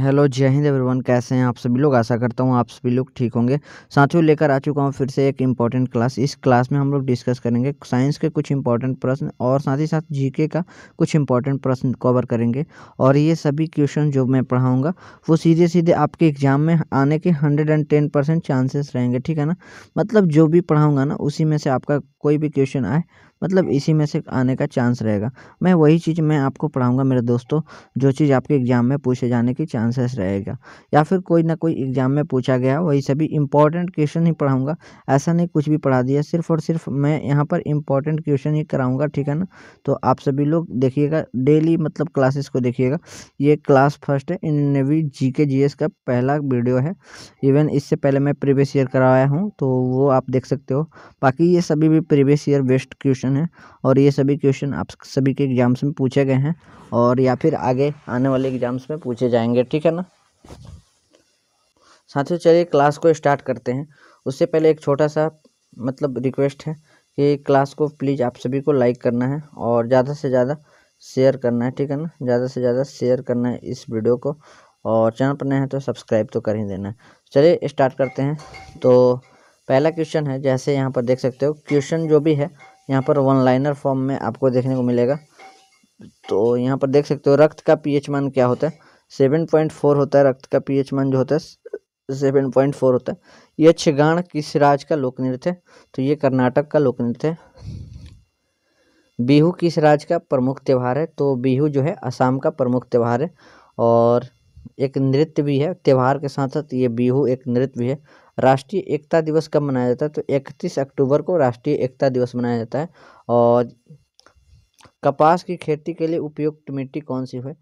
hello जय Hind everyone कैसे हैं आप सभी लोग आशा करता हूँ आप सभी लोग ठीक होंगे साथियों लेकर आ चुका हूँ फिर से एक इम्पॉर्टेंट क्लास इस क्लास में हम लोग डिस्कस करेंगे साइंस के कुछ इंपॉर्टेंट प्रश्न और साथ ही साथ जीके का कुछ इंपॉर्टेंट प्रश्न कवर करेंगे और ये सभी क्वेश्चन जो मैं पढ़ाऊँगा वो सीधे सीधे आपके एग्जाम में आने के hundred and ten percent chances रहेंगे ठीक है ना मतलब जो भी पढ़ाऊँगा ना उसी में से आपका कोई भी क्वेश्चन आए मतलब इसी में से आने का चांस रहेगा मैं वही चीज़ मैं आपको पढ़ाऊँगा मेरे दोस्तों जो चीज़ आपके एग्जाम में पूछे जाने की चांस चांसेस रहेगा या फिर कोई ना कोई एग्ज़ाम में पूछा गया वही सभी इंपॉर्टेंट क्वेश्चन ही पढ़ाऊंगा ऐसा नहीं कुछ भी पढ़ा दिया सिर्फ और सिर्फ मैं यहाँ पर इंपॉर्टेंट क्वेश्चन ही कराऊंगा ठीक है ना तो आप सभी लोग देखिएगा डेली मतलब क्लासेस को देखिएगा ये क्लास फर्स्ट है इन भी जी के जी एस का पहला वीडियो है इवन इससे पहले मैं प्रीवियस ईयर करवाया हूँ तो वो आप देख सकते हो बाकी ये सभी भी प्रीवियस ईयर बेस्ट क्वेश्चन है और ये सभी क्वेश्चन आप सभी के एग्ज़ाम्स में पूछे गए हैं और या फिर आगे आने वाले एग्ज़ाम्स में पूछे जाएंगे ठीक है ना साथियों चलिए क्लास को स्टार्ट करते हैं उससे पहले एक छोटा सा मतलब रिक्वेस्ट है कि क्लास को प्लीज़ आप सभी को लाइक करना है और ज़्यादा से ज़्यादा शेयर करना है ठीक है ना ज़्यादा से ज़्यादा शेयर करना है इस वीडियो को और चैनल पर नए हैं तो सब्सक्राइब तो कर ही देना है चलिए स्टार्ट करते हैं तो पहला क्वेश्चन है जैसे यहाँ पर देख सकते हो क्वेश्चन जो भी है यहाँ पर वन लाइनर फॉर्म में आपको देखने को मिलेगा तो यहाँ पर देख सकते हो रक्त का पीएच मान क्या होता है सेवन पॉइंट फोर होता है रक्त का पीएच मान जो होता है सेवन पॉइंट फोर होता है ये छिगाण किस राज्य का लोक नृत्य है तो ये कर्नाटक का लोक नृत्य है बिहू किस राज्य का प्रमुख त्यौहार है तो बिहू जो है असम का प्रमुख त्यौहार है और एक नृत्य भी है त्यौहार के साथ साथ ये बिहू एक नृत्य भी है राष्ट्रीय एकता दिवस कब मनाया जाता है तो इकतीस अक्टूबर को राष्ट्रीय एकता दिवस मनाया जाता है और कपास की खेती के लिए उपयुक्त मिट्टी कौन सी है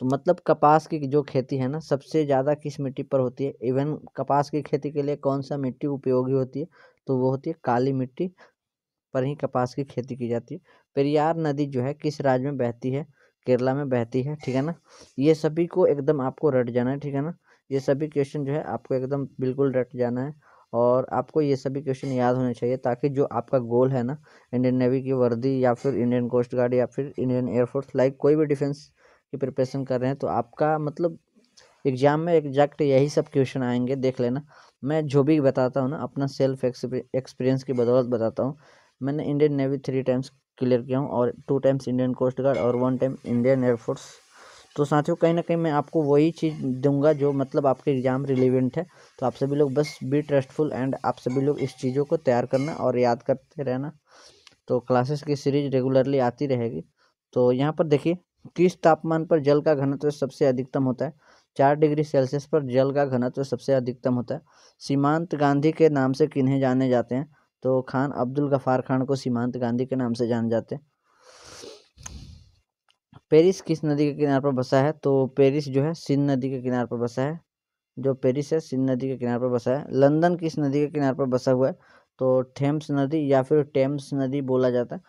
तो मतलब कपास की जो खेती है ना सबसे ज़्यादा किस मिट्टी पर होती है इवन कपास की खेती के लिए कौन सा मिट्टी उपयोगी होती है तो वो होती है काली मिट्टी पर ही कपास की खेती की जाती है पेरियार नदी जो है किस राज्य में बहती है केरला में बहती है ठीक है ना ये सभी को एकदम आपको रट जाना है ठीक है ना ये सभी क्वेश्चन जो है आपको एकदम बिल्कुल रट जाना है और आपको ये सभी क्वेश्चन याद होने चाहिए ताकि जो आपका गोल है ना इंडियन नेवी की वर्दी या फिर इंडियन कोस्ट गार्ड या फिर इंडियन एयरफोर्स लाइक कोई भी डिफेंस की प्रिपरेशन कर रहे हैं तो आपका मतलब एग्ज़ाम में एग्जैक्ट यही सब क्वेश्चन आएंगे देख लेना मैं जो भी बताता हूँ ना अपना सेल्फ एक्सपीरियंस की बदौलत बताता हूँ मैंने Indian Navy three times clear किया हूँ और two times Indian Coast Guard और वन टाइम इंडियन एयरफोर्स तो साथियों कहीं ना कहीं मैं आपको वही चीज़ दूंगा जो मतलब आपके एग्ज़ाम रिलीवेंट है तो आप सभी लोग बस बी ट्रस्टफुल एंड आप सभी लोग इस चीज़ों को तैयार करना और याद करते रहना तो क्लासेस की सीरीज रेगुलरली आती रहेगी तो यहाँ पर देखिए किस तापमान पर जल का घनत्व सबसे अधिकतम होता है चार डिग्री सेल्सियस पर जल का घनत्व सबसे अधिकतम होता है सीमांत गांधी के नाम से किन्हें जाने जाते हैं तो खान अब्दुल गफार खान को सीमांत गांधी के नाम से जाने जाते हैं पेरिस किस नदी के किनारे पर बसा है तो पेरिस जो है सिंध नदी के किनारे पर बसा है जो पेरिस है सिंध नदी के किनारे पर बसा है लंदन किस नदी के किनारे पर बसा हुआ है तो थेम्स नदी या फिर टेम्स नदी बोला जाता है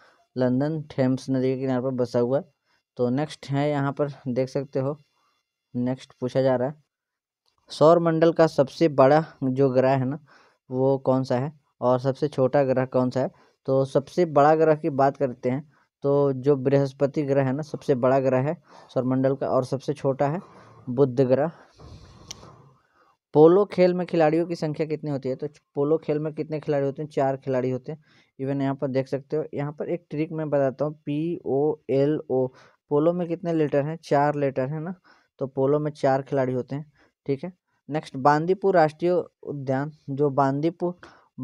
लंदन थेम्स नदी के किनारे पर बसा हुआ है तो नेक्स्ट है यहाँ पर देख सकते हो नेक्स्ट पूछा जा रहा है सौर मंडल का सबसे बड़ा जो ग्रह है ना वो कौन सा है और सबसे छोटा ग्रह कौन सा है तो सबसे बड़ा ग्रह की बात करते हैं तो जो बृहस्पति ग्रह है ना सबसे बड़ा ग्रह है सौरमंडल का और सबसे छोटा है बुद्ध ग्रह पोलो खेल में खिलाड़ियों की संख्या कितनी होती है तो पोलो खेल में कितने खिलाड़ी होते हैं चार खिलाड़ी होते हैं इवन यहाँ पर देख सकते हो यहाँ पर एक ट्रिक मैं बताता हूँ पी ओ एल ओ पोलो में कितने लेटर हैं चार लेटर है ना तो पोलो में चार खिलाड़ी होते हैं ठीक है नेक्स्ट बांदीपुर राष्ट्रीय उद्यान जो बांदीपुर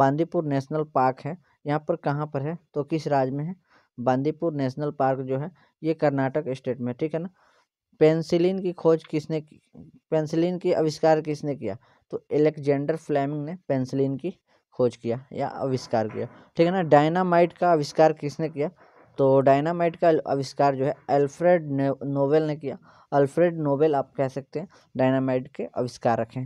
बांदीपुर नेशनल पार्क है यहाँ पर कहाँ पर है तो किस राज्य में है बांदीपुर नेशनल पार्क जो है ये कर्नाटक स्टेट में ठीक है ना पेंसिलिन की खोज किसने की पेंसिलिन की आविष्कार किसने किया तो एलेक्जेंडर फ्लेमिंग ने पेंसिलिन की खोज किया या आविष्कार किया ठीक है ना डायनामाइट का आविष्कार किसने किया तो डायनामाइट का आविष्कार जो है अल्फ्रेड नोवेल ने किया अल्फ्रेड नोवेल आप कह सकते हैं डायनामाइट के आविष्कार रखें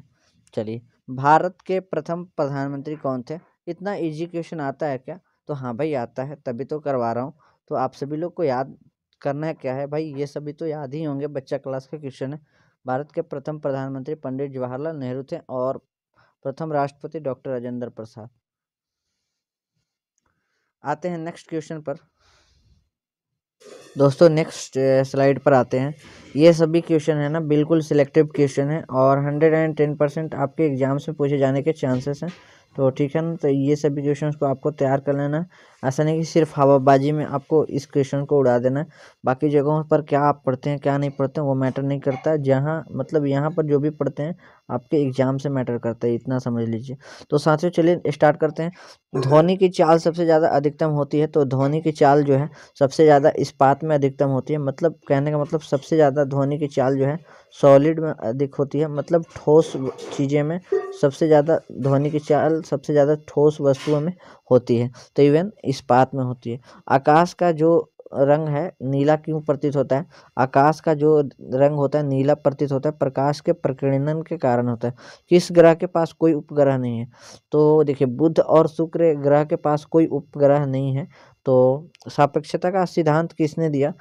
चलिए भारत के प्रथम प्रधानमंत्री कौन थे इतना इजी क्वेश्चन आता है क्या तो हाँ भाई आता है तभी तो करवा रहा हूँ तो आप सभी लोग को याद करना है क्या है भाई ये सभी तो याद ही होंगे बच्चा क्लास के क्वेश्चन है भारत के प्रथम प्रधानमंत्री पंडित जवाहरलाल नेहरू थे और प्रथम राष्ट्रपति डॉक्टर राजेंद्र प्रसाद आते हैं नेक्स्ट क्वेश्चन पर दोस्तों नेक्स्ट स्लाइड uh, पर आते हैं ये सभी क्वेश्चन है ना बिल्कुल सिलेक्टिव क्वेश्चन है और हंड्रेड एंड टेन परसेंट आपके एग्जाम से पूछे जाने के चांसेस हैं तो ठीक है ना तो ये सभी क्वेश्चन को आपको तैयार कर लेना ऐसा नहीं कि सिर्फ हवाबाजी में आपको इस क्वेश्चन को उड़ा देना बाकी जगहों पर क्या आप पढ़ते हैं क्या नहीं पढ़ते हैं वो मैटर नहीं करता जहाँ मतलब यहाँ पर जो भी पढ़ते हैं आपके एग्जाम से मैटर करता है इतना समझ लीजिए तो साथियों चलिए स्टार्ट करते हैं धोनी की चाल सबसे ज़्यादा अधिकतम होती है तो धोनी की चाल जो है सबसे ज़्यादा इस्पात में अधिकतम होती है मतलब कहने का मतलब सबसे ज़्यादा धोनी की चाल जो है सॉलिड में अधिक होती है मतलब ठोस चीज़ें में सबसे ज़्यादा ध्वनि की चाल सबसे ज़्यादा ठोस वस्तुओं में होती है तो इवन इस्पात में होती है आकाश का जो रंग है नीला क्यों प्रतीत होता है आकाश का जो रंग होता है नीला प्रतीत होता है प्रकाश के प्रकीर्णन के कारण होता है किस ग्रह के पास कोई उपग्रह नहीं है तो देखिए बुध और शुक्र ग्रह के पास कोई उपग्रह नहीं है तो सापेक्षता का सिद्धांत किसने दिया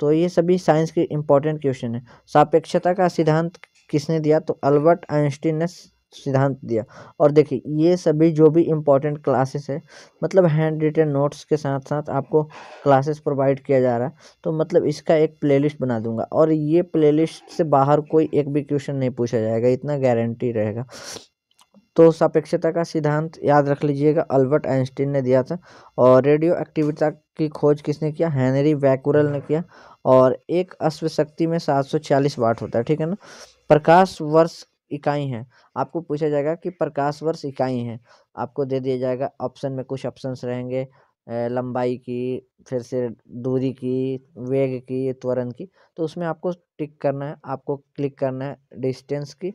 तो ये सभी साइंस के इम्पोर्टेंट क्वेश्चन है सापेक्षता का सिद्धांत किसने दिया तो अल्बर्ट आइंस्टीन ने सिद्धांत दिया और देखिए ये सभी जो भी इम्पोर्टेंट क्लासेस है मतलब हैंड रिटेन नोट्स के साथ साथ आपको क्लासेस प्रोवाइड किया जा रहा है तो मतलब इसका एक प्लेलिस्ट बना दूंगा और ये प्लेलिस्ट से बाहर कोई एक भी क्वेश्चन नहीं पूछा जाएगा इतना गारंटी रहेगा तो सापेक्षता का सिद्धांत याद रख लीजिएगा अल्बर्ट आइंस्टीन ने दिया था और रेडियो एक्टिविटा की खोज किसने किया हैनरी वैकुरल ने किया और एक अश्व शक्ति में 746 वाट होता है ठीक है ना प्रकाश वर्ष इकाई है आपको पूछा जाएगा कि प्रकाश वर्ष इकाई है आपको दे दिया जाएगा ऑप्शन में कुछ ऑप्शन रहेंगे लंबाई की फिर से दूरी की वेग की त्वरण की तो उसमें आपको टिक करना है आपको क्लिक करना है डिस्टेंस की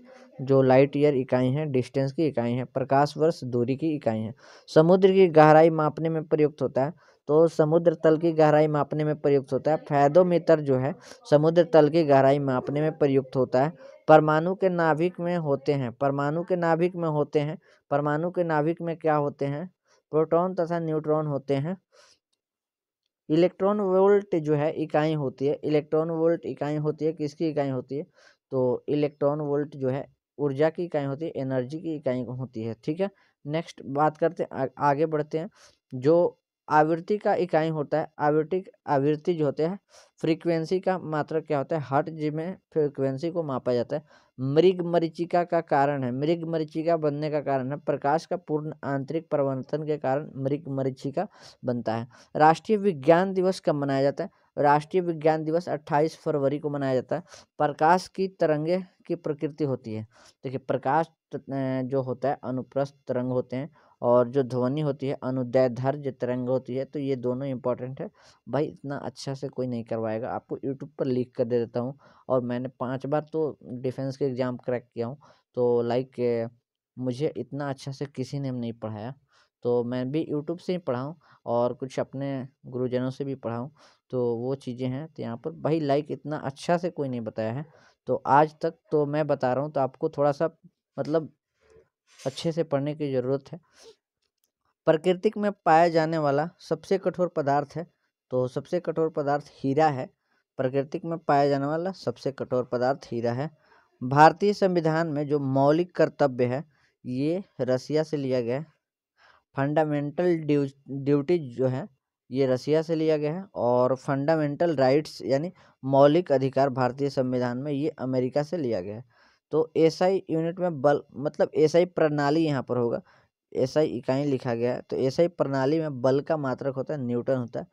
जो लाइट ईयर इकाई है डिस्टेंस की इकाई है प्रकाश वर्ष दूरी की इकाई है समुद्र की गहराई मापने में प्रयुक्त होता है तो समुद्र तल की गहराई मापने में प्रयुक्त होता है फैदोमीटर जो है समुद्र तल की गहराई मापने में प्रयुक्त होता है परमाणु के नाभिक में होते हैं परमाणु के नाभिक में होते हैं परमाणु के नाभिक में क्या होते हैं प्रोटॉन तथा न्यूट्रॉन होते हैं इलेक्ट्रॉन वोल्ट जो है इकाई होती है इलेक्ट्रॉन वोल्ट इकाई होती है किसकी इकाई होती है तो इलेक्ट्रॉन वोल्ट जो है ऊर्जा की इकाई होती है एनर्जी की इकाई होती है ठीक है नेक्स्ट बात करते हैं आगे बढ़ते हैं जो आवृत्ति का इकाई होता है आवृत्ति आवृत्ति जो होते हैं फ्रीक्वेंसी का मात्रक क्या होता है हर्ट जिसमें फ्रीक्वेंसी को मापा जाता है मृग मरीचिका का कारण है मृग मरीचिका बनने का कारण है प्रकाश का पूर्ण आंतरिक परिवर्तन के कारण मृग मरीचिका बनता है राष्ट्रीय विज्ञान दिवस कब मनाया जाता है राष्ट्रीय विज्ञान दिवस 28 फरवरी को मनाया जाता है प्रकाश की तरंगे की प्रकृति होती है देखिए प्रकाश जो होता है अनुप्रस्थ तरंग होते हैं और जो ध्वनि होती है अनुदय जो तिरंग होती है तो ये दोनों इंपॉर्टेंट है भाई इतना अच्छा से कोई नहीं करवाएगा आपको यूट्यूब पर लिख कर दे देता हूँ और मैंने पाँच बार तो डिफेंस के एग्ज़ाम क्रैक किया हूँ तो लाइक मुझे इतना अच्छा से किसी ने नहीं पढ़ाया तो मैं भी यूट्यूब से ही पढ़ाऊँ और कुछ अपने गुरुजनों से भी पढ़ाऊँ तो वो चीज़ें हैं तो यहाँ पर भाई लाइक इतना अच्छा से कोई नहीं बताया है तो आज तक तो मैं बता रहा हूँ तो आपको थोड़ा सा मतलब अच्छे से पढ़ने की ज़रूरत है प्रकृति में पाया जाने वाला सबसे कठोर पदार्थ है तो सबसे कठोर पदार्थ हीरा है प्रकृति में पाया जाने वाला सबसे कठोर पदार्थ हीरा है भारतीय संविधान में जो मौलिक कर्तव्य है ये रसिया से लिया गया है फंडामेंटल ड्यू ड्यूटी जो है ये रसिया से लिया गया है और फंडामेंटल राइट्स यानी मौलिक अधिकार भारतीय संविधान में ये अमेरिका से लिया गया है तो एसआई यूनिट में बल मतलब एसआई प्रणाली यहाँ पर होगा एसआई इकाई लिखा गया है तो एसआई प्रणाली में बल का मात्रक होता है न्यूटन होता है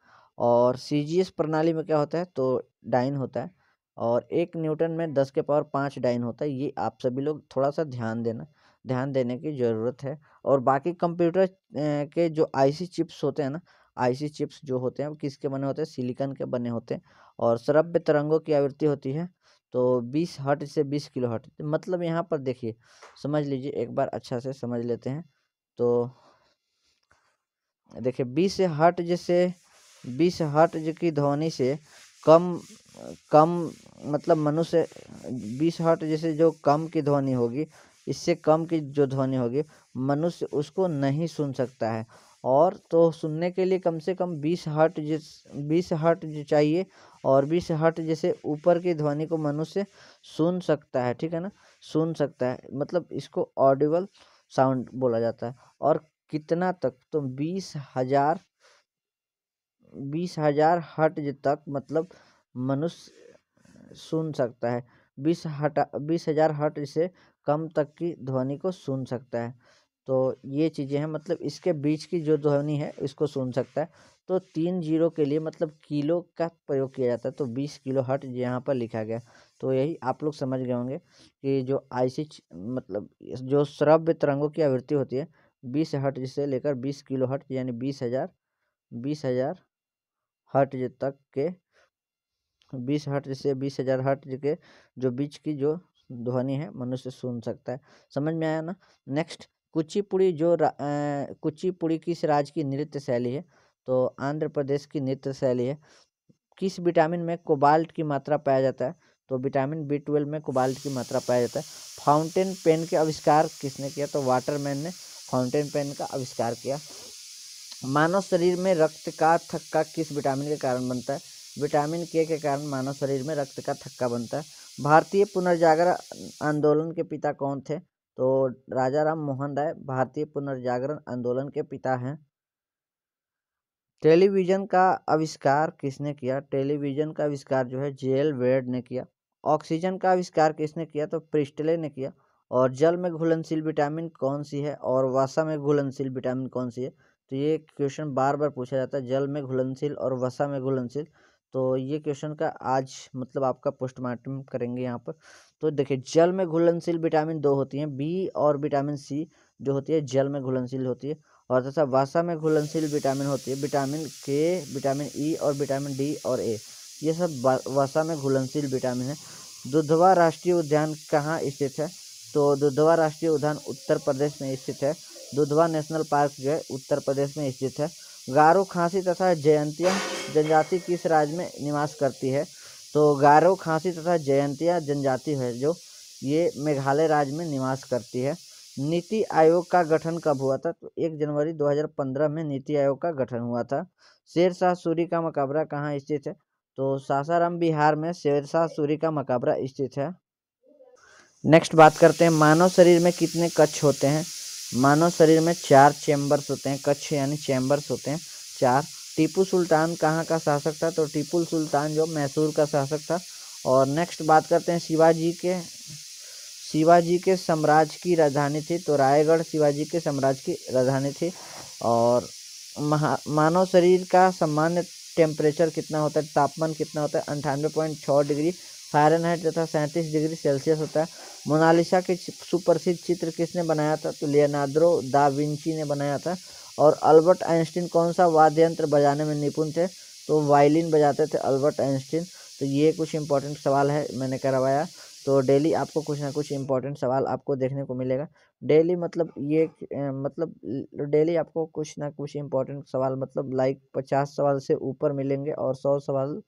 और सीजीएस प्रणाली में क्या होता है तो डाइन होता है और एक न्यूटन में दस के पावर पाँच डाइन होता है ये आप सभी लोग थोड़ा सा ध्यान देना ध्यान देने की ज़रूरत है और बाकी कंप्यूटर के जो आई चिप्स होते हैं ना आईसी चिप्स जो होते हैं किसके बने होते हैं सिलिकन के बने होते हैं और सरभ्य तरंगों की आवृत्ति होती है तो बीस हट से बीस किलो हट तो मतलब यहाँ पर देखिए समझ लीजिए एक बार अच्छा से समझ लेते हैं तो देखिए बीस हट जैसे बीस हट की ध्वनि से कम कम मतलब मनुष्य बीस हट जैसे जो कम की ध्वनि होगी इससे कम की जो ध्वनि होगी मनुष्य उसको नहीं सुन सकता है और तो सुनने के लिए कम से कम बीस हट जिस बीस हट जो चाहिए और बीस हट जैसे ऊपर की ध्वनि को मनुष्य सुन सकता है ठीक है ना सुन सकता है मतलब इसको ऑडिबल साउंड बोला जाता है और कितना तक तो बीस हजार बीस हजार हट तक मतलब मनुष्य सुन सकता है बीस हटा बीस हजार हट से कम तक की ध्वनि को सुन सकता है तो ये चीज़ें हैं मतलब इसके बीच की जो ध्वनि है इसको सुन सकता है तो तीन जीरो के लिए मतलब किलो का प्रयोग किया जाता है तो बीस किलो हट यहाँ पर लिखा गया तो यही आप लोग समझ गए होंगे कि जो आईसी मतलब जो श्रव्य तरंगों की आवृत्ति होती है बीस हट से लेकर बीस किलो हट यानी बीस हज़ार बीस हज़ार हट तक के बीस हट से बीस हज़ार हट के जो बीच की जो ध्वनि है मनुष्य सुन सकता है समझ में आया ना नेक्स्ट कुचिपुड़ी जो कुचिपुड़ी किस राज्य की नृत्य शैली है तो आंध्र प्रदेश की नृत्य शैली है किस विटामिन में कोबाल्ट की मात्रा पाया जाता है तो विटामिन बी ट्वेल्व में कोबाल्ट की मात्रा पाया जाता है फाउंटेन पेन के आविष्कार किसने किया तो वाटरमैन ने फाउंटेन पेन का आविष्कार किया मानव शरीर में रक्त का थक्का किस विटामिन के कारण बनता है विटामिन के के कारण मानव शरीर में रक्त का थक्का बनता है भारतीय पुनर्जागरण आंदोलन के पिता कौन थे तो राजा राम मोहन राय भारतीय पुनर्जागरण आंदोलन के पिता हैं टेलीविज़न का आविष्कार किसने किया टेलीविज़न का आविष्कार जो है जे एल वेड ने किया ऑक्सीजन का आविष्कार किसने किया तो प्रिस्टले ने किया और जल में घुलनशील विटामिन कौन सी है और वसा में घुलनशील विटामिन कौन सी है तो ये क्वेश्चन बार बार पूछा जाता है जल में घुलनशील और वसा में घुलनशील तो ये क्वेश्चन का आज मतलब आपका पोस्टमार्टम करेंगे यहाँ पर तो देखिए जल में घुलनशील विटामिन दो होती हैं बी और विटामिन सी जो होती है जल में घुलनशील होती है और तथा वासा में घुलनशील विटामिन होती है विटामिन के विटामिन ई और विटामिन डी और ए ये सब वासा में घुलनशील विटामिन है दुधवा राष्ट्रीय उद्यान कहाँ स्थित है तो दुधवा राष्ट्रीय उद्यान उत्तर प्रदेश में स्थित है दुधवा नेशनल पार्क जो है उत्तर प्रदेश में स्थित है गारो खांसी तथा जयंतिया जनजाति किस राज्य में निवास करती है तो गारो खांसी तथा जयंतिया जनजाति है जो ये मेघालय राज्य में निवास करती है नीति आयोग का गठन कब हुआ था तो एक जनवरी 2015 में नीति आयोग का गठन हुआ था शेरशाह सूरी का मकबरा कहाँ स्थित है तो सासाराम बिहार में शेरशाह सूरी का मकबरा स्थित है नेक्स्ट बात करते हैं मानव शरीर में कितने कक्ष होते हैं मानव शरीर में चार चैम्बर्स होते हैं कच्छ यानी चैम्बर्स होते हैं चार टीपू सुल्तान कहाँ का शासक था तो टीपू सुल्तान जो मैसूर का शासक था और नेक्स्ट बात करते हैं शिवाजी के शिवाजी के साम्राज्य की राजधानी थी तो रायगढ़ शिवाजी के साम्राज्य की राजधानी थी और महा मानव शरीर का सामान्य टेम्परेचर कितना होता है तापमान कितना होता है अंठानवे पॉइंट छः डिग्री फ़ारेनहाइट तथा सैंतीस डिग्री सेल्सियस होता है मोनालिसा के सुप्रसिद्ध चित्र किसने बनाया था तो लियनाद्रो दा विंची ने बनाया था और अल्बर्ट आइंस्टीन कौन सा वाद्य यंत्र बजाने में निपुण थे तो वायलिन बजाते थे अल्बर्ट आइंस्टीन तो ये कुछ इंपॉर्टेंट सवाल है मैंने करवाया तो डेली आपको कुछ ना कुछ इंपॉर्टेंट सवाल आपको देखने को मिलेगा डेली मतलब ये मतलब डेली आपको कुछ ना कुछ इंपॉर्टेंट सवाल मतलब लाइक पचास सवाल से ऊपर मिलेंगे और सौ सवाल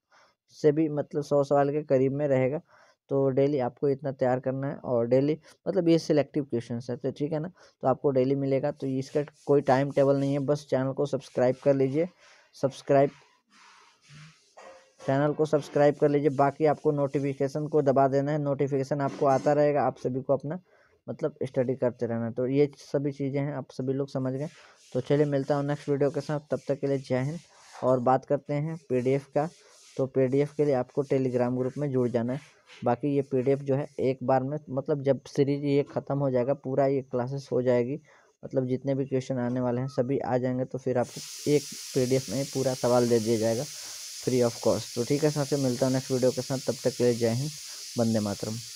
से भी मतलब सौ सवाल के करीब में रहेगा तो डेली आपको इतना तैयार करना है और डेली मतलब ये सिलेक्टिव क्वेश्चन है तो ठीक है ना तो आपको डेली मिलेगा तो इसका कोई टाइम टेबल नहीं है बस चैनल को सब्सक्राइब कर लीजिए सब्सक्राइब चैनल को सब्सक्राइब कर लीजिए बाकी आपको नोटिफिकेशन को दबा देना है नोटिफिकेशन आपको आता रहेगा आप सभी को अपना मतलब स्टडी करते रहना है तो ये सभी चीज़ें हैं आप सभी लोग समझ गए तो चलिए मिलता हूँ नेक्स्ट वीडियो के साथ तब तक के लिए जय हिंद और बात करते हैं पीडीएफ का तो पीडीएफ के लिए आपको टेलीग्राम ग्रुप में जुड़ जाना है बाकी ये पीडीएफ जो है एक बार में मतलब जब सीरीज ये ख़त्म हो जाएगा पूरा ये क्लासेस हो जाएगी मतलब जितने भी क्वेश्चन आने वाले हैं सभी आ जाएंगे तो फिर आपको एक पी में पूरा सवाल दे दिया जाएगा फ्री ऑफ कॉस्ट तो ठीक है सबसे मिलता हूँ नेक्स्ट वीडियो के साथ तब तक के लिए जय हिंद बंदे मातरम